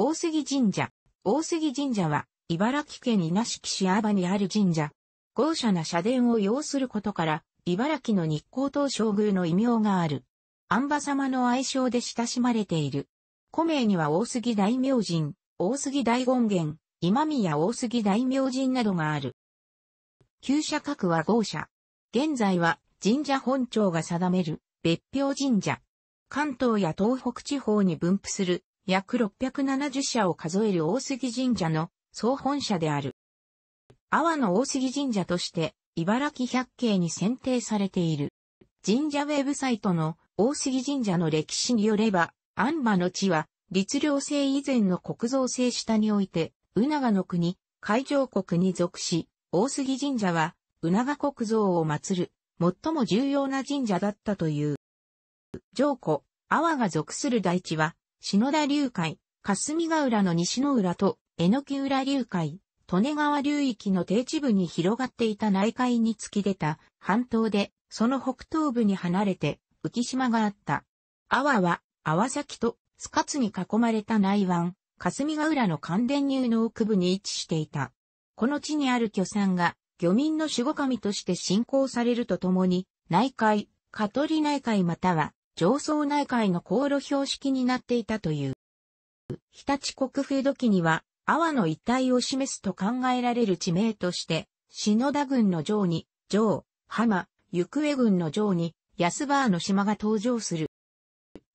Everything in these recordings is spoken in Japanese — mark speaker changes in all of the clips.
Speaker 1: 大杉神社。大杉神社は、茨城県稲敷市阿波にある神社。豪奢な社殿を要することから、茨城の日光東照宮の異名がある。安波様の愛称で親しまれている。古名には大杉大明神、大杉大権現、今宮大杉大明神などがある。旧社格は豪社。現在は神社本庁が定める別表神社。関東や東北地方に分布する約670社を数える大杉神社の総本社である。阿波の大杉神社として、茨城百景に選定されている。神社ウェブサイトの大杉神社の歴史によれば、安波の地は、律令制以前の国造制下において、宇長の国、海上国に属し、大杉神社は、宇長国造を祀る、最も重要な神社だったという。上古、阿波が属する大地は、篠田流海、霞ヶ浦の西の浦と、江ノ木浦流海、利根川流域の低地部に広がっていた内海に突き出た半島で、その北東部に離れて、浮島があった。阿波は、阿波崎と、スカツに囲まれた内湾、霞ヶ浦の関電入の奥部に位置していた。この地にある巨山が、漁民の守護神として信仰されるとともに、内海、香取内海または、上層内海の航路標識になっていたという。日立国風土記には、阿波の一帯を示すと考えられる地名として、篠田郡の城に、城、浜、行方郡の城に、安原の島が登場する。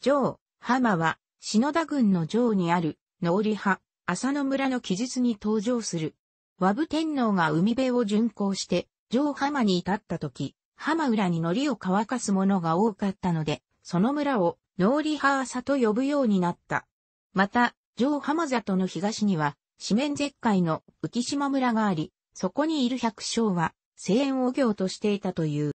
Speaker 1: 城、浜は、篠田郡の城にある、農利派、浅野村の記述に登場する。和武天皇が海辺を巡行して、城浜に至った時、浜浦に海苔を乾かすものが多かったので、その村をノーリハーサと呼ぶようになった。また、上浜里の東には、四面絶海の浮島村があり、そこにいる百姓は、声援を行としていたという。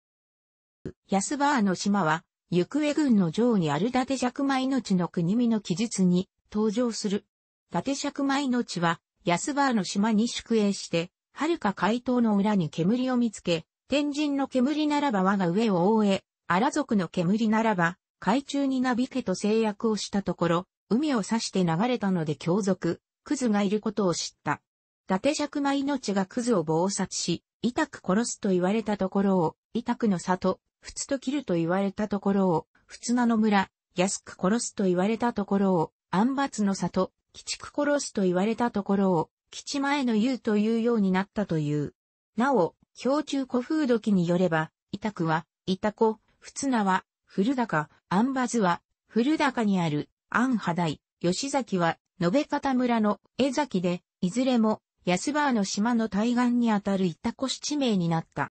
Speaker 1: 安ーの島は、行方軍の上にある伊達尺米の地の国見の記述に登場する。伊達尺米の地は、安ーの島に宿営して、遥か海東の裏に煙を見つけ、天神の煙ならば我が上を覆え、荒族の煙ならば、海中になびけと制約をしたところ、海を指して流れたので強族、クズがいることを知った。伊達尺馬命がクズを謀殺し、痛く殺すと言われたところを、痛くの里、ふつと切ると言われたところを、ふつなの村、安く殺すと言われたところを、安罰の里、鬼畜殺すと言われたところを、吉前の言うというようになったという。なお、京中古風土記によれば、痛くは、痛た仏ふつなは、古高、アンバズは、古高にある、アンハダイ、吉崎は、延方村の江崎で、いずれも、安原の島の対岸にあたる板越地名になった。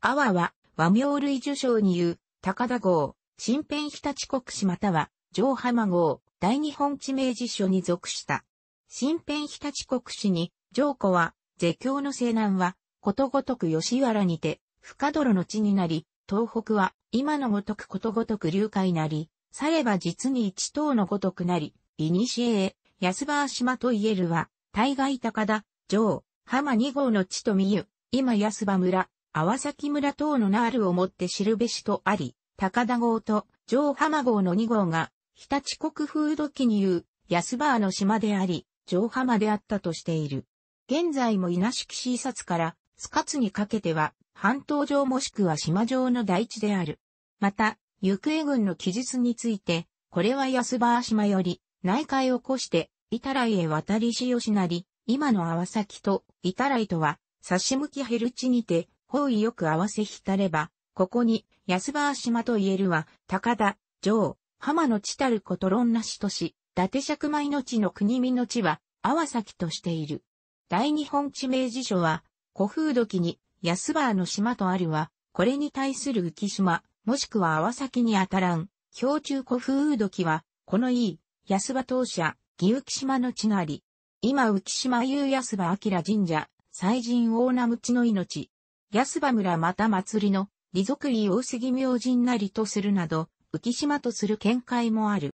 Speaker 1: 阿波は、和名類受賞に言う、高田号、新編日立国史または、上浜号、大日本地名辞書に属した。新編日立国史に、上古は、絶叫の西南は、ことごとく吉原にて、深泥の地になり、東北は、今のごとくことごとく流海なり、されば実に一等のごとくなり、いにしえ、安場島といえるは、大概高田、城、浜二号の地とみゆ、今安場村、淡崎村等の名あるをもって知るべしとあり、高田号と城浜号の二号が、日立国風土記に言う、安場の島であり、城浜であったとしている。現在も稲敷市札から、スカツにかけては、半島上もしくは島上の大地である。また、行方軍の記述について、これは安場島より、内海を越して、板来へ渡りしよしなり、今の淡崎と板来とは、差し向きヘルチにて、方位よく合わせ浸れば、ここに、安場島と言えるは、高田、城、浜の地たること論なしとし、伊達尺米の地の国見の地は、淡崎としている。大日本地名辞書は、古風土器に、安原の島とあるは、これに対する浮島、もしくは泡崎にあたらん、氷中古風土器は、このいい、安場当社、義浮島の地なり。今浮島有安場明神社、祭神大名無知の命。安場村また祭りの、利俗医大杉明神なりとするなど、浮島とする見解もある。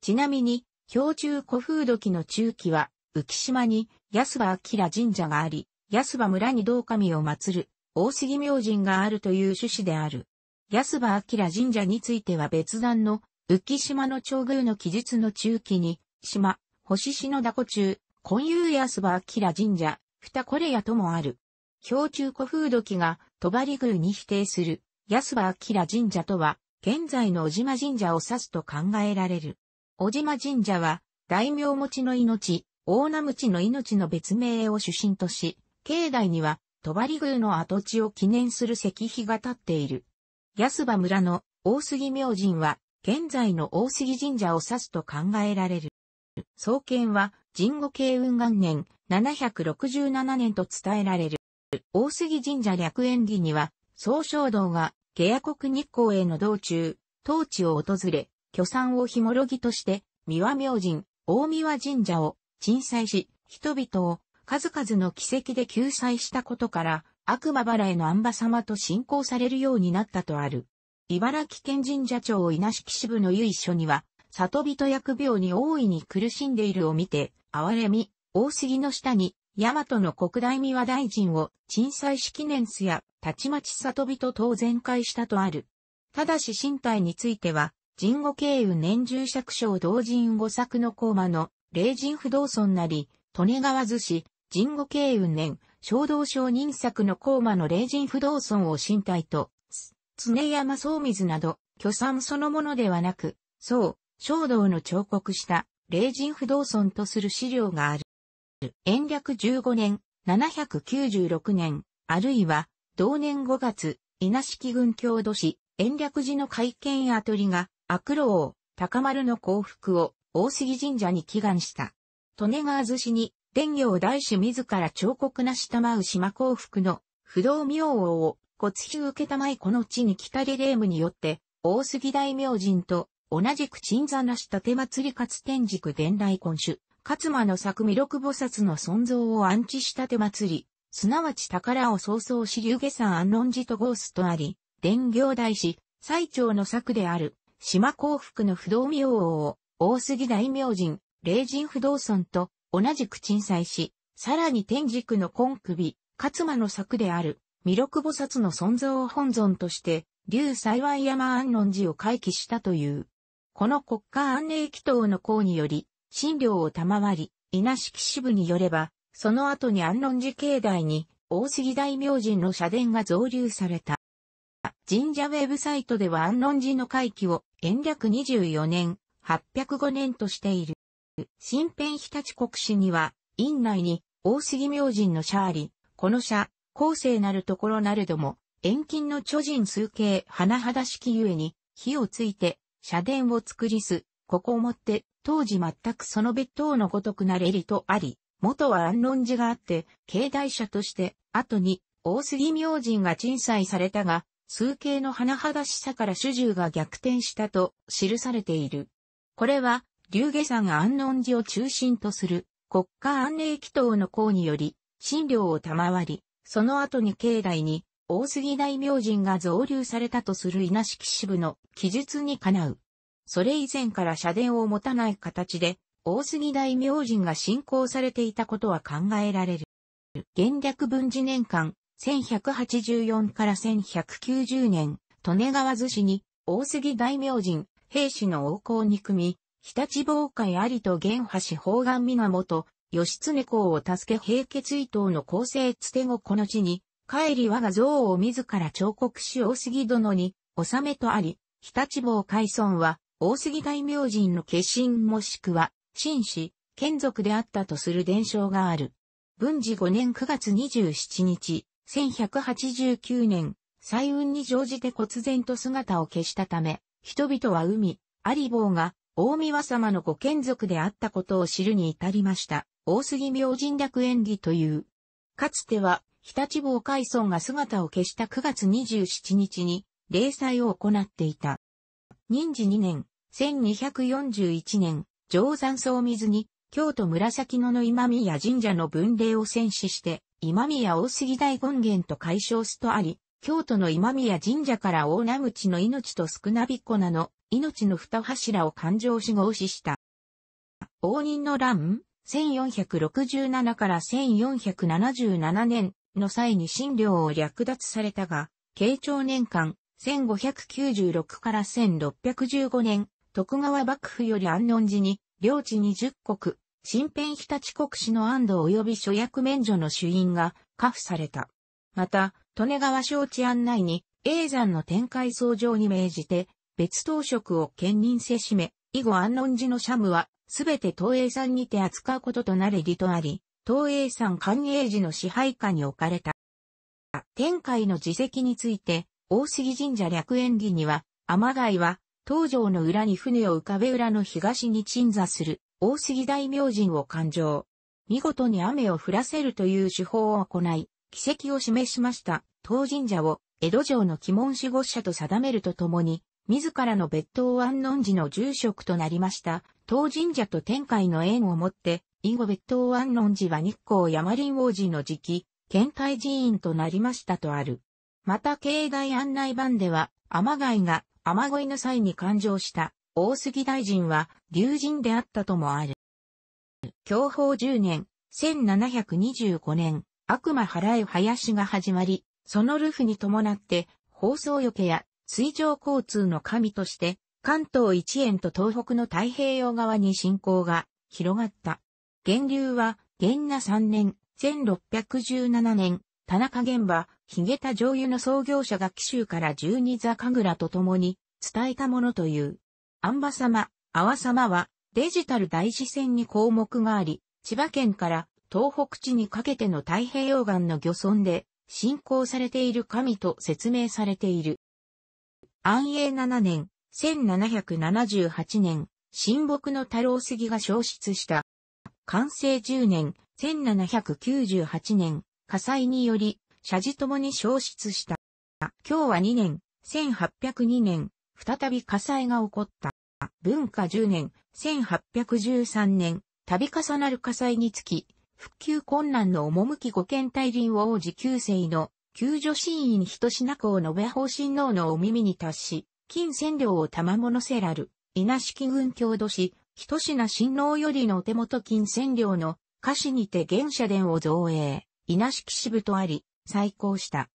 Speaker 1: ちなみに、氷中古風土器の中期は、浮島に安場明神社があり、安葉村に道神を祀る、大杉明神があるという趣旨である。安葉明神社については別段の、浮島の長宮の記述の中期に、島、星篠田湖中、今遊安葉明神社、二これやともある。氷中古風土記が、戸張宮に否定する、安葉明神社とは、現在の小島神社を指すと考えられる。小島神社は、大名持ちの命、大名持ちの命の別名を主神とし、境内には、戸張宮の跡地を記念する石碑が立っている。安葉村の大杉明神は、現在の大杉神社を指すと考えられる。創建は、神後慶雲元年、767年と伝えられる。大杉神社略縁儀には、総称道が、下野国日光への道中、当地を訪れ、巨山をひもろぎとして、三輪明神、大三輪神社を、鎮祭し、人々を数々の奇跡で救済したことから、悪魔原への安バ様と信仰されるようになったとある。茨城県神社長稲敷支部の由緒には、里人疫病に大いに苦しんでいるを見て、哀れみ、大杉の下に、大和の国大三和大臣を、鎮祭式年数や、たちまち里人等全開したとある。ただし身体については、神後経由年中釈章同人五作の駒の、霊人不動尊なり、利根川寿司、神後慶雲年、衝動商人作の高馬の霊人不動尊を身体と、常山総水など、巨産そのものではなく、そう、衝動の彫刻した霊人不動尊とする資料がある。延暦15年、796年、あるいは、同年5月、稲敷郡郷土市、延暦寺の会見あ取りが、悪老王、高丸の幸福を、大杉神社に祈願した。利根川寿司に、伝行大師自ら彫刻なし玉う島幸福の不動明王を骨皮受けたまいこの地に来たレレームによって、大杉大明神と同じく鎮座なした手祭りかつ天軸伝来根主、勝間の作魅力菩薩の尊像を安置した手祭り、すなわち宝を早々し流下山安論寺とゴースとあり、伝行大師、最長の作である、島幸福の不動明王を、大杉大明神、霊神不動尊と、同じく鎮祭し、さらに天軸の根首、勝間の作である、弥勒菩薩の尊像を本尊として、竜幸山安論寺を回帰したという。この国家安寧祈祷の功により、診療を賜り、稲敷支部によれば、その後に安論寺境内に、大杉大明神の社殿が増留された。神社ウェブサイトでは安論寺の回帰を、延暦24年、805年としている。新編日立国史には、院内に大杉明神の社あり、この社、後世なるところなれども、遠近の著人数形甚だしきゆえに、火をついて、社殿を作りす、ここをもって、当時全くその別当のごとくなれりとあり、元は安論寺があって、境内社として、後に、大杉明神が鎮祭されたが、数形の甚だしさから主従が逆転したと記されている。これは、龍下山安穏寺を中心とする国家安寧祈祷の功により、診療を賜り、その後に境内に大杉大明神が増流されたとする稲敷支部の記述にかなう。それ以前から社殿を持たない形で、大杉大明神が信仰されていたことは考えられる。元略文治年間、1184から1190年、利根川津市に、大杉大明神、兵士の王侯に組み、日立防海有と玄橋方眼元、義経公を助け平家追討の公正つて後この地に、帰り我が像を自ら彫刻し大杉殿に、納めとあり、日立坊海村は、大杉大明神の化身もしくは、紳士、眷属であったとする伝承がある。文治5年9月27日、1189年、彩雲に乗じて忽然と姿を消したため、人々は海、有坊が、大宮様のご眷属であったことを知るに至りました。大杉明神略演技という。かつては、日立坊海村が姿を消した9月27日に、霊祭を行っていた。任時2年、1241年、定山総水に、京都紫野の今宮神社の分霊を戦死して、今宮大杉大権現と解消すとあり、京都の今宮神社から大名口の命と少なびっこなの命の二柱を勘定し合死した。応仁の乱1467から1477年の際に診療を略奪されたが、慶長年間1596から1615年、徳川幕府より安穏寺に、領地に十国、新編日立国史の安堵及び諸役免除の主因が下付された。また、利根川省地案内に、永山の展開創上に命じて、別当職を兼任せしめ、以後安穏寺の社務は、すべて東映さんにて扱うこととなれりとあり、東映さん寛永寺の支配下に置かれた。天海の自責について、大杉神社略縁儀には、天貝は、東城の裏に船を浮かべ裏の東に鎮座する、大杉大明神を勘定。見事に雨を降らせるという手法を行い、奇跡を示しました、東神社を、江戸城の鬼門守護者と定めるとともに、自らの別当安穏寺の住職となりました。当神社と天界の縁をもって、以後別当安穏寺は日光山林王寺の時期、県海寺院となりましたとある。また境内案内版では、天貝が雨乞いの際に勘定した大杉大臣は竜神であったともある。享保10年、1725年、悪魔払え林が始まり、そのルフに伴って、放送よけや水上交通の神として、関東一円と東北の太平洋側に信仰が広がった。源流は、源那3年、1617年、田中玄馬、髭田醤油の創業者が紀州から十二座神楽と共に伝えたものという。安バ様、アワ様は、デジタル大事線に項目があり、千葉県から東北地にかけての太平洋岸の漁村で信仰されている神と説明されている。安永7年、1778年、新木の太郎杉が消失した。完成10年、1798年、火災により、社寺ともに消失した。今日は2年、1802年、再び火災が起こった。文化10年、1813年、度重なる火災につき、復旧困難の趣五県大輪王子旧世の救助シーン人品公のべ方針能のお耳に達し、金千両を賜物せらる、稲敷軍郷土市、人品親王よりのお手元金千両の歌詞にて現社殿を造営、稲敷支部とあり、再興した。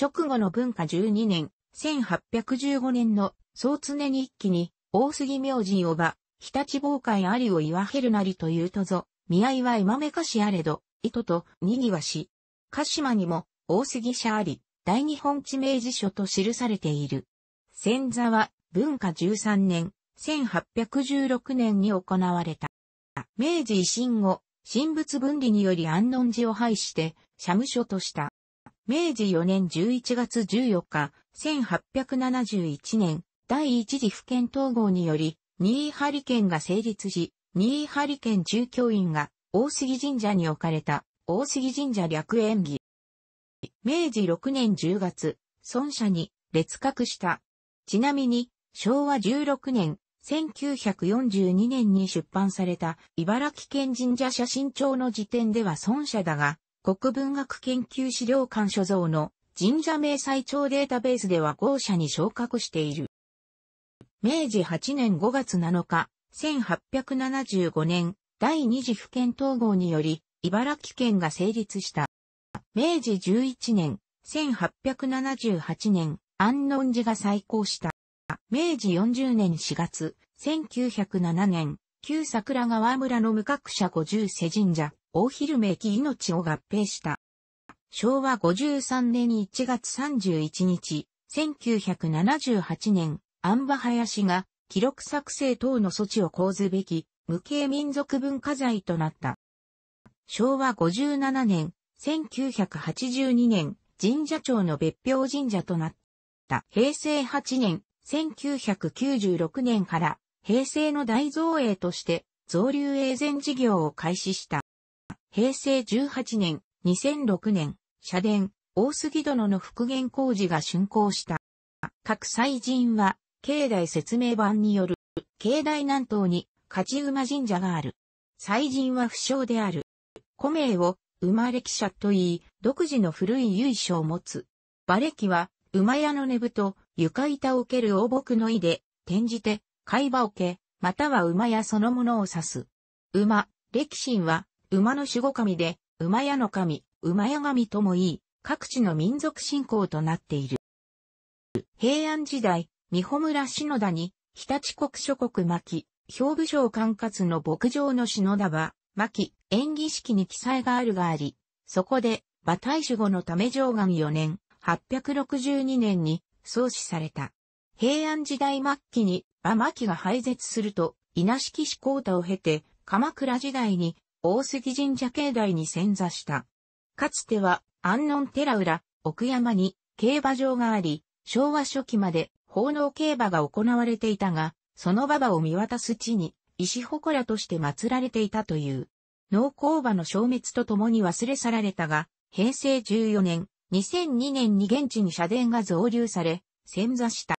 Speaker 1: 直後の文化12年、1815年の総常に一気に、大杉明神をば、日立傍海ありを言わへるなりというとぞ、見合いは今めかしあれど、糸とにぎわし。鹿島にも、大杉社あり、大日本地名辞書と記されている。千座は文化13年、1816年に行われた。明治維新後、神仏分離により安穏寺を廃して、社務所とした。明治4年11月14日、1871年、第一次府県統合により、新井ハリ県が成立し、新井ハリ県中教員が大杉神社に置かれた、大杉神社略演技。明治6年10月、孫社に列格した。ちなみに、昭和16年、1942年に出版された茨城県神社写真帳の時点では孫社だが、国文学研究資料館所蔵の神社名祭帳データベースでは豪社に昇格している。明治8年5月7日、1875年、第二次府県統合により、茨城県が成立した。明治11年、1878年、安穏寺が再興した。明治40年4月、1907年、旧桜川村の無格者50世神社、大昼め木命を合併した。昭和53年1月31日、1978年、安波林が記録作成等の措置を講ずべき無形民族文化財となった。昭和57年、1982年、神社庁の別表神社となった。平成8年、1996年から平成の大造営として造流営前事業を開始した。平成18年、2006年、社殿、大杉殿の復元工事が竣工した。各祭神は、境内説明版による、境内南東に勝馬神社がある。祭神は不詳である。古名を馬歴者といい、独自の古い由緒を持つ。馬歴は、馬屋の根と、床板を受ける大木の意で、転じて、貝馬桶、または馬屋そのものを指す。馬、歴神は、馬の守護神で、馬屋の神、馬屋神ともいい、各地の民族信仰となっている。平安時代、三保村篠田に、日立国諸国巻、兵部省管轄の牧場の篠田は、巻、演技式に記載があるがあり、そこで、馬大守護のため上岸4年、862年に創始された。平安時代末期に馬巻が廃絶すると、稲敷市光太を経て、鎌倉時代に大杉神社境内に遷座した。かつては安穏寺浦、奥山に競馬場があり、昭和初期まで奉納競馬が行われていたが、その馬場を見渡す地に石祠として祀られていたという。農耕馬の消滅とともに忘れ去られたが、平成14年、2002年に現地に社殿が増流され、潜座した。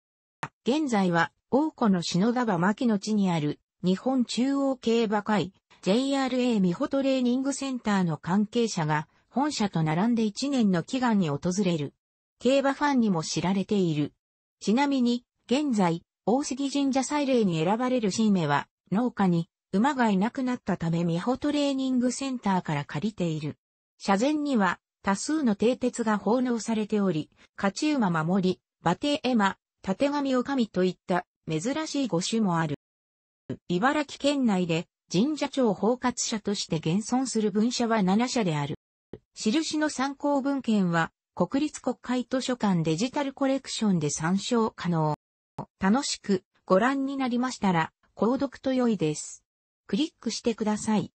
Speaker 1: 現在は、王子の篠田場牧の地にある、日本中央競馬会、JRA 美穂トレーニングセンターの関係者が、本社と並んで1年の祈願に訪れる。競馬ファンにも知られている。ちなみに、現在、大杉神社祭礼に選ばれる新芽は、農家に馬がいなくなったため美穂トレーニングセンターから借りている。車前には多数の蹄鉄が奉納されており、勝ち馬守り、馬蹄馬、縦上おかといった珍しい五種もある。茨城県内で神社庁包括者として現存する文社は7社である。印の参考文献は国立国会図書館デジタルコレクションで参照可能。楽しくご覧になりましたら、購読と良いです。クリックしてください。